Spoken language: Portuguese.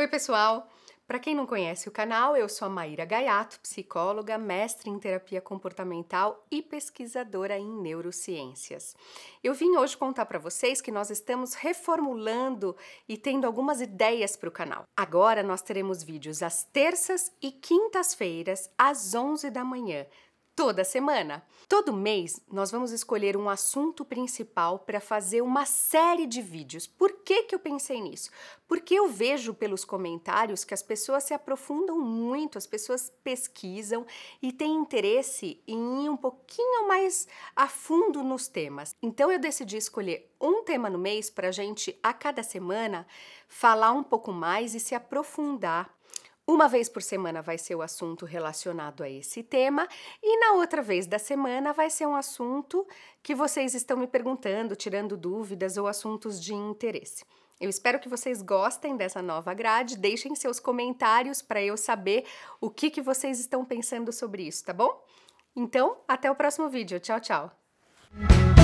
Oi, pessoal! Para quem não conhece o canal, eu sou a Maíra Gaiato, psicóloga, mestre em terapia comportamental e pesquisadora em neurociências. Eu vim hoje contar para vocês que nós estamos reformulando e tendo algumas ideias para o canal. Agora nós teremos vídeos às terças e quintas-feiras, às 11 da manhã toda semana. Todo mês nós vamos escolher um assunto principal para fazer uma série de vídeos. Por que, que eu pensei nisso? Porque eu vejo pelos comentários que as pessoas se aprofundam muito, as pessoas pesquisam e têm interesse em ir um pouquinho mais a fundo nos temas. Então eu decidi escolher um tema no mês para a gente, a cada semana, falar um pouco mais e se aprofundar uma vez por semana vai ser o assunto relacionado a esse tema, e na outra vez da semana vai ser um assunto que vocês estão me perguntando, tirando dúvidas ou assuntos de interesse. Eu espero que vocês gostem dessa nova grade. Deixem seus comentários para eu saber o que, que vocês estão pensando sobre isso, tá bom? Então, até o próximo vídeo. Tchau, tchau!